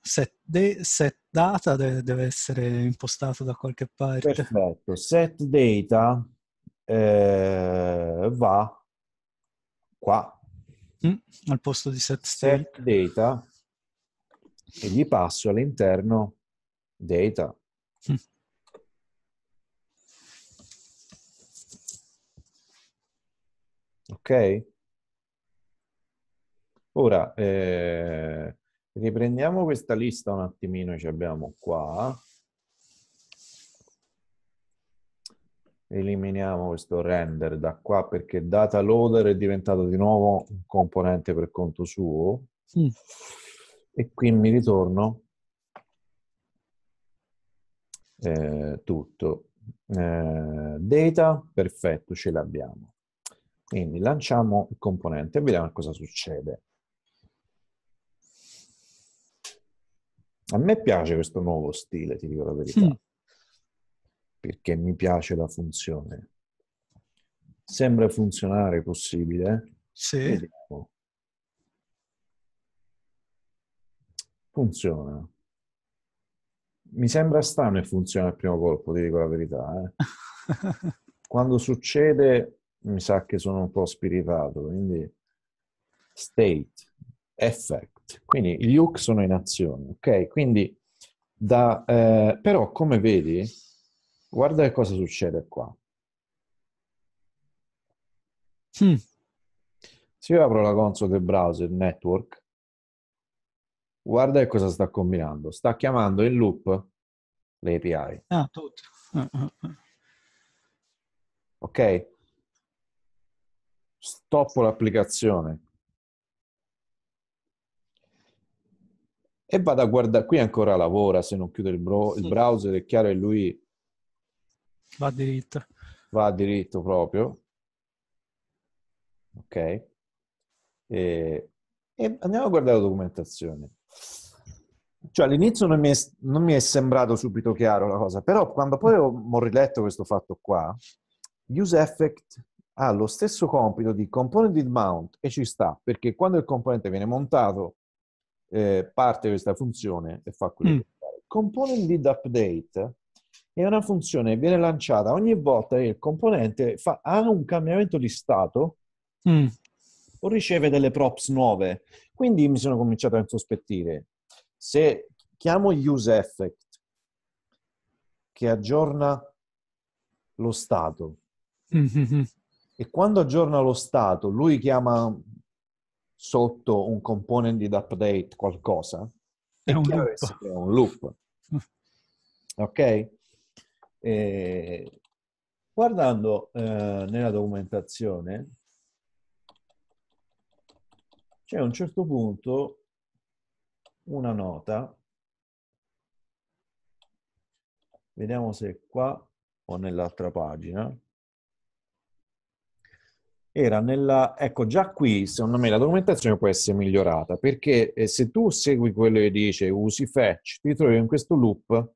Set, de, set, data deve, deve, essere impostato da qualche parte. Perfetto, set data eh, va qua. Mm, al posto di set state. Set data e gli passo all'interno data. Mm. Ok? Ora, eh, riprendiamo questa lista un attimino, ci abbiamo qua. Eliminiamo questo render da qua perché data loader è diventato di nuovo un componente per conto suo. Mm. E qui mi ritorno eh, tutto. Eh, data, perfetto, ce l'abbiamo. Quindi lanciamo il componente e vediamo cosa succede. A me piace questo nuovo stile, ti dico la verità, mm. perché mi piace la funzione. Sembra funzionare possibile. Sì. Vediamo. Funziona. Mi sembra strano e funziona al primo colpo, ti dico la verità. Eh. Quando succede mi sa che sono un po' spiritato, quindi state, effect quindi gli hook sono in azione, ok? Quindi, da, eh, però come vedi, guarda che cosa succede qua. Hmm. Se io apro la console del browser network, guarda che cosa sta combinando. Sta chiamando in loop le API. Ah, tutto. Ah, ah, ah. Ok? Stoppo l'applicazione, e vado a guardare, qui ancora lavora se non chiude il, bro- il browser, è chiaro e lui va diritto. Va diritto proprio. Ok. E, e andiamo a guardare la documentazione. Cioè all'inizio non mi, è, non mi, è, sembrato subito chiaro la cosa, però quando poi ho, ho riletto questo fatto qua, use effect ha lo stesso compito di component mount e ci sta, perché quando il componente viene montato eh, parte questa funzione e fa quello mm. che fare. Component lead update è una funzione che viene lanciata ogni volta che il componente fa, ha un cambiamento di stato mm. o riceve delle props nuove. Quindi mi sono cominciato a insospettire. Se chiamo use effect, che aggiorna lo stato, mm-hmm. e quando aggiorna lo stato, lui chiama sotto un component di update qualcosa, è, è un, loop. È un loop. ok? E eh, guardando eh, nella documentazione, c'è a un certo punto una nota, vediamo se è qua o nell'altra pagina, era nella... Ecco, già qui, secondo me, la documentazione può essere migliorata, perché eh, se tu segui quello che dice, usi fetch, ti trovi in questo loop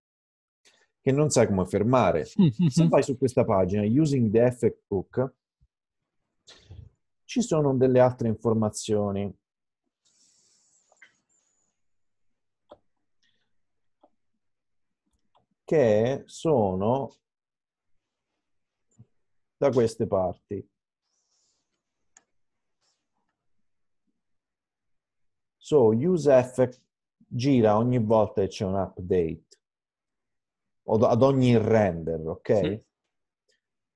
che non sai come fermare. se vai su questa pagina, using the effect hook, ci sono delle altre informazioni. che sono da queste parti. So useF gira ogni volta che c'è un update ad ogni render, ok? Sì. E,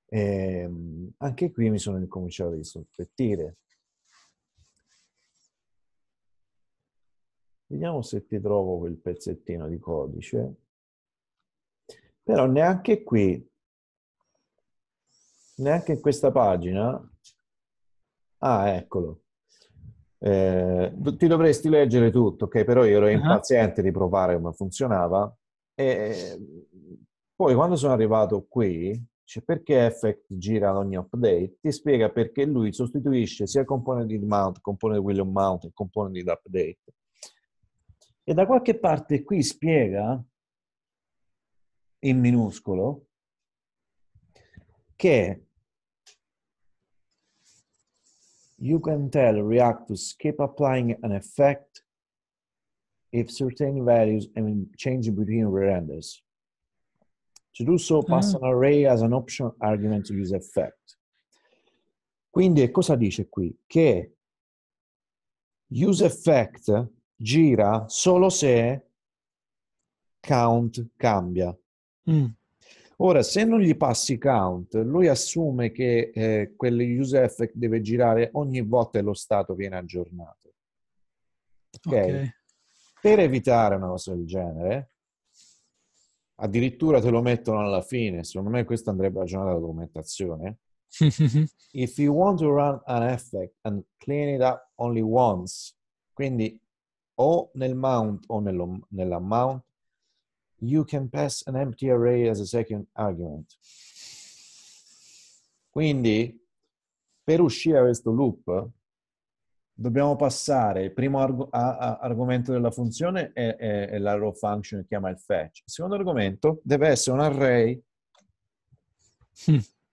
ehm, anche qui mi sono incominciato a insospettire. Vediamo se ti trovo quel pezzettino di codice. Però neanche qui, neanche in questa pagina. Ah, eccolo. Eh, ti dovresti leggere tutto, ok? Però io ero impaziente di provare come funzionava. E eh, poi quando sono arrivato qui, cioè perché Effect gira ad ogni update, ti spiega perché lui sostituisce sia il componente di mount, il componente di William Mount, il componente di update. E da qualche parte qui spiega, in minuscolo, che you can tell React to skip applying an effect if certain values I mean changing between re-renders. To do so, pass mm-hmm. an array as an option argument to use effect. Quindi cosa dice qui? Che use effect gira solo se count cambia. Mm. Ora, se non gli passi count, lui assume che eh, use effect deve girare ogni volta e lo stato viene aggiornato. Okay? okay. Per evitare una cosa del genere, addirittura te lo mettono alla fine, secondo me questo andrebbe aggiornato alla documentazione. If you want to run an effect and clean it up only once, quindi o nel mount o nell'amount you can pass an empty array as a second argument. Quindi, per uscire da questo loop, dobbiamo passare il primo arg- a- a- argomento della funzione è, è, è la row function che chiama il fetch. Il secondo argomento deve essere un array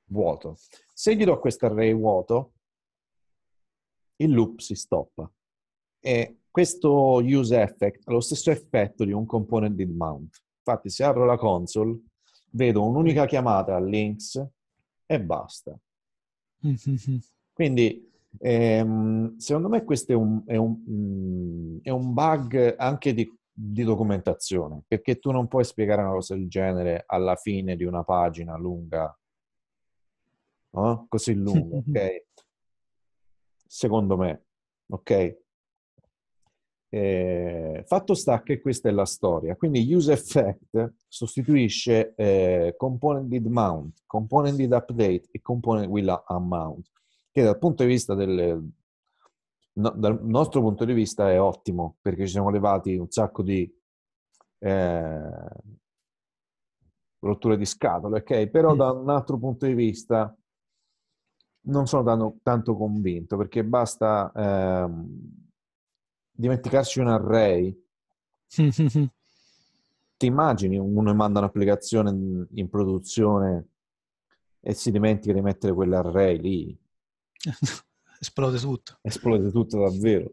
vuoto. Se gli do questo array vuoto, il loop si stoppa. E questo use effect ha lo stesso effetto di un component in mount. Infatti se apro la console vedo un'unica mm. chiamata a Links e basta. Quindi ehm, secondo me questo è un, è un, mm, è un bug anche di, di, documentazione, perché tu non puoi spiegare una cosa del genere alla fine di una pagina lunga, no? così lunga, ok? Secondo me, ok? Eh, fatto sta che questa è la storia, quindi useEffect sostituisce eh, componentid mount, componentid update e component with amount, che dal punto di vista del, no, dal nostro punto di vista è ottimo perché ci siamo levati un sacco di eh, rotture di scatole, ok? Però da un altro punto di vista non sono tanto, tanto convinto perché basta ehm, dimenticarsi un array. Ti immagini uno manda un'applicazione in produzione e si dimentica di mettere quell'array lì? Esplode tutto. Esplode tutto davvero.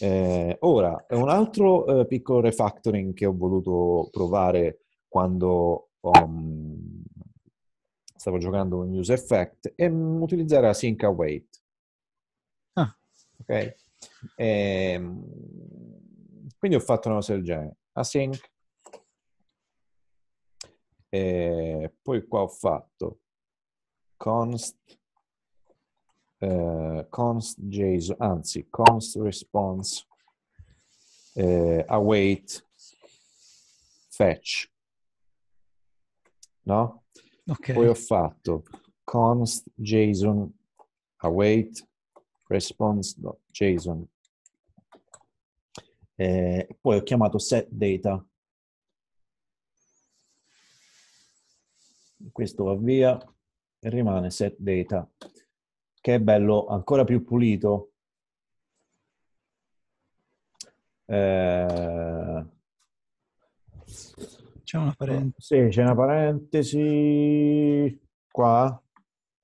Eh, ora, un altro eh, piccolo refactoring che ho voluto provare quando um, stavo giocando con Use Effect è utilizzare la Sync Await. Ah. Okay? E, ehm, quindi ho fatto una cosa del genere. Async. E ehm, poi qua ho fatto const, eh, const JSON, anzi const response eh, await fetch. No? Okay. Poi ho fatto const JSON await response.json eh, poi ho chiamato set data. Questo va via e rimane set data, che è bello ancora più pulito. Eh... C'è una parentesi. Sì, c'è una parentesi qua.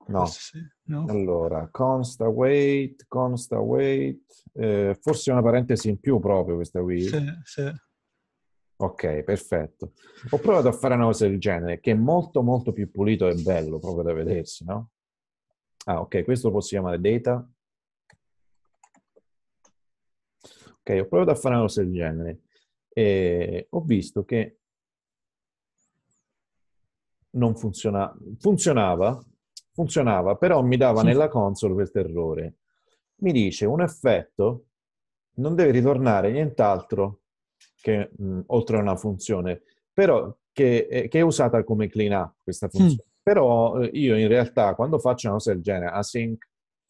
No. Sì. No? Allora, consta wait, consta wait, eh, forse una parentesi in più proprio questa qui. Sì, sì. Ok, perfetto. Ho provato a fare una cosa del genere, che è molto molto più pulito e bello, proprio da vedersi, no? Ah, ok, questo lo posso chiamare data. Ok, ho provato a fare una cosa del genere e ho visto che non funziona, funzionava, funzionava, però mi dava sì. nella console questo errore. Mi dice un effetto non deve ritornare nient'altro che mh, oltre a una funzione, però che, eh, che, è usata come clean up questa mm. funzione. Mm. Però eh, io in realtà quando faccio una cosa del genere, async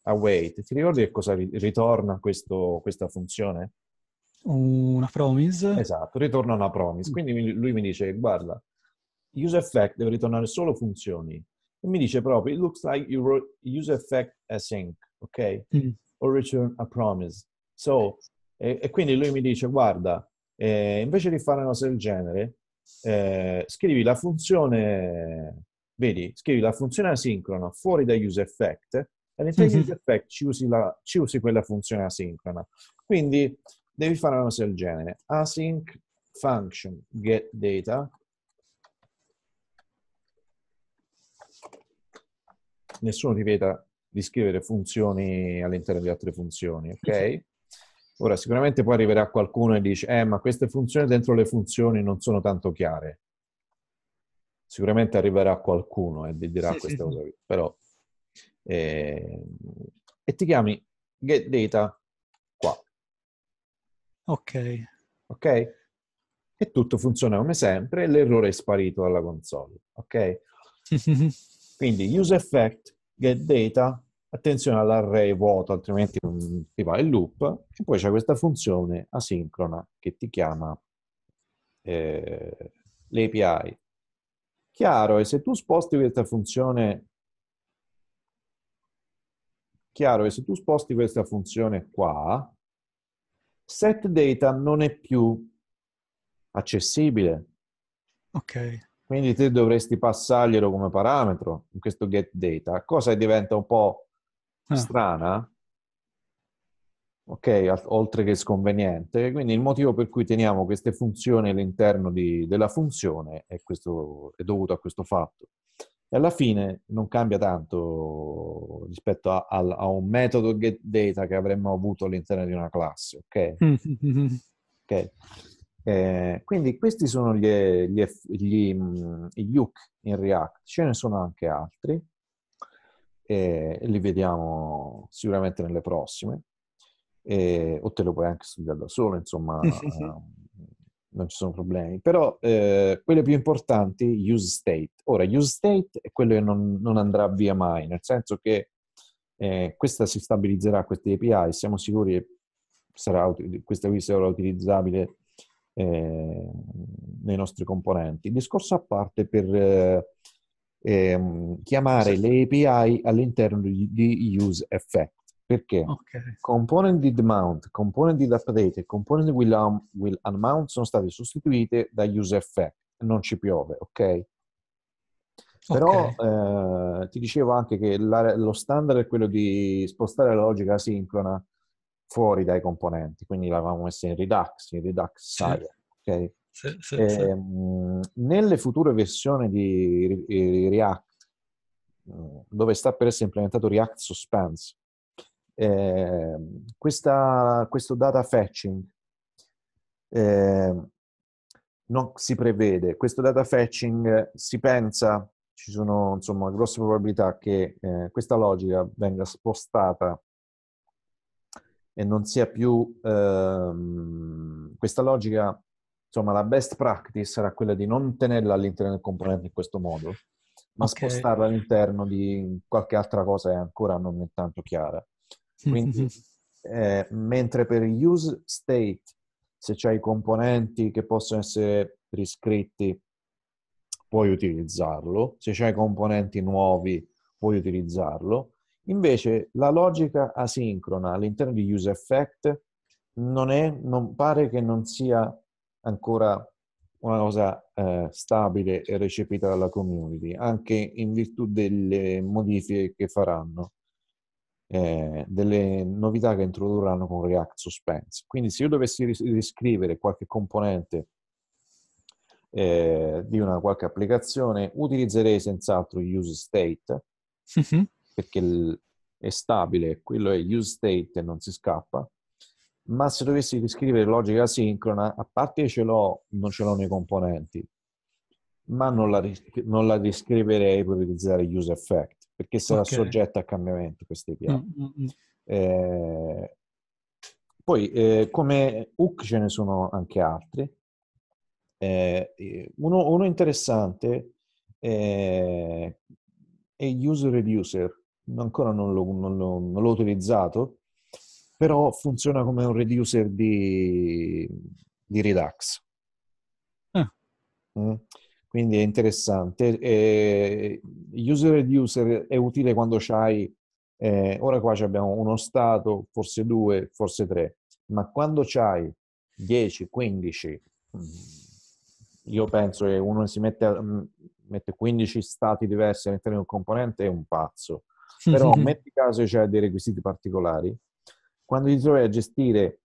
await, ti ricordi che cosa ritorna questo, questa funzione? Una promise. Esatto, ritorna una promise. Mm. Quindi lui mi dice, guarda, use effect deve ritornare solo funzioni e mi dice proprio, it looks like you wrote use effect async, ok? Mm. Or return a promise. So, e, e quindi lui mi dice, guarda, eh, invece di fare una cosa del genere, eh, scrivi la funzione, vedi, scrivi la funzione asincrona fuori da use effect e nel mm-hmm. di effect ci usi, la, ci usi quella funzione asincrona. Quindi devi fare una cosa del genere, async function get data nessuno ti vieta di scrivere funzioni all'interno di altre funzioni, ok? Ora, sicuramente poi arriverà qualcuno e dice, eh, ma queste funzioni dentro le funzioni non sono tanto chiare. Sicuramente arriverà qualcuno e ti dirà sì, questa sì. cosa qui, però... Eh, e ti chiami get qua. Ok. Ok? E tutto funziona come sempre, l'errore è sparito dalla console, ok? Quindi use effect, get data, attenzione all'array vuoto, altrimenti ti va il loop, e poi c'è questa funzione asincrona che ti chiama eh, l'API. Chiaro, e se tu sposti questa funzione chiaro che se tu sposti questa funzione qua, setData non è più accessibile. Ok. Quindi te dovresti passarglielo come parametro in questo get data, cosa diventa un po' ah. strana, ah. ok, oltre che sconveniente. Quindi il motivo per cui teniamo queste funzioni all'interno di, della funzione è, questo, è dovuto a questo fatto. E alla fine non cambia tanto rispetto a, a, a un metodo get data che avremmo avuto all'interno di una classe, ok? ok. Eh, quindi questi sono gli, gli, gli, gli hook in React, ce ne sono anche altri, eh, li vediamo sicuramente nelle prossime, eh, o te lo puoi anche studiare da solo, insomma ehm, non ci sono problemi, però eh, quelle più importanti, use state. Ora, use state è quello che non, non andrà via mai, nel senso che eh, questa si stabilizzerà, queste API, siamo sicuri che sarà, questa qui sarà utilizzabile Ehm, nei nostri componenti. discorso a parte per eh, ehm, chiamare le API all'interno di, di use effect. Perché okay. component did mount, component did update e component will, um, will unmount sono state sostituite da use effect. Non ci piove, ok? Però okay. eh, ti dicevo anche che la, lo standard è quello di spostare la logica asincrona fuori dai componenti, quindi l'avevamo messa in Redux, in Redux Sire, sì. ok? Sì, sì, e, ehm, nelle future versioni di eh, React, mm, dove sta per essere implementato React Suspense, eh, questa, questo data fetching eh, non si prevede. Questo data fetching si pensa, ci sono insomma grosse probabilità che eh, questa logica venga spostata e non sia più ehm, questa logica, insomma, la best practice sarà quella di non tenerla all'interno del componente in questo modo, ma okay. spostarla all'interno di qualche altra cosa che ancora non è tanto chiara. Quindi, eh, mentre per use state, se c'hai i componenti che possono essere riscritti, puoi utilizzarlo, se c'hai componenti nuovi, puoi utilizzarlo Invece la logica asincrona all'interno di UseEffect non, è, non pare che non sia ancora una cosa eh, stabile e recepita dalla community, anche in virtù delle modifiche che faranno, eh, delle novità che introdurranno con React Suspense. Quindi se io dovessi riscrivere qualche componente eh, di una qualche applicazione, utilizzerei senz'altro UseState, Mm-hmm perché è stabile, quello è use state e non si scappa, ma se dovessi scrivere logica sincrona, a parte ce l'ho, non ce l'ho nei componenti, ma non la, non la riscriverei per utilizzare use effect, perché sarà okay. soggetta a cambiamento questi piani. Mm-hmm. Mm. Eh, poi eh, come hook ce ne sono anche altri. Eh, eh uno, uno, interessante eh, è user reducer, ancora non l'ho, non l'ho, non l'ho utilizzato, però funziona come un reducer di, di Redux. Ah. Mm? Quindi è interessante. E user reducer è utile quando c'hai, eh, ora qua abbiamo uno stato, forse due, forse tre, ma quando c'hai 10, 15, mm, io penso che uno si mette, mm, mette 15 stati diversi all'interno di un componente è un pazzo però metti caso c'è cioè, dei requisiti particolari, quando ti trovi a gestire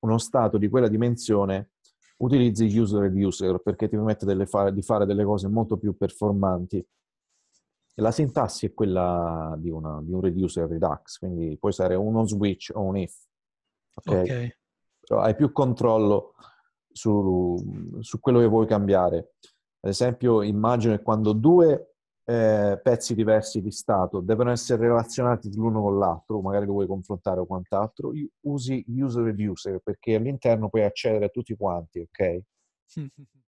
uno stato di quella dimensione, utilizzi user e user perché ti permette fare, di fare delle cose molto più performanti. E la sintassi è quella di, una, di un reducer Redux, quindi puoi usare uno switch o un if. Ok. okay. hai più controllo su, su quello che vuoi cambiare. Ad esempio, immagino che quando due eh, pezzi diversi di stato, devono essere relazionati l'uno con l'altro, magari lo vuoi confrontare o quant'altro, usi user e user eh, perché all'interno puoi accedere a tutti quanti, ok?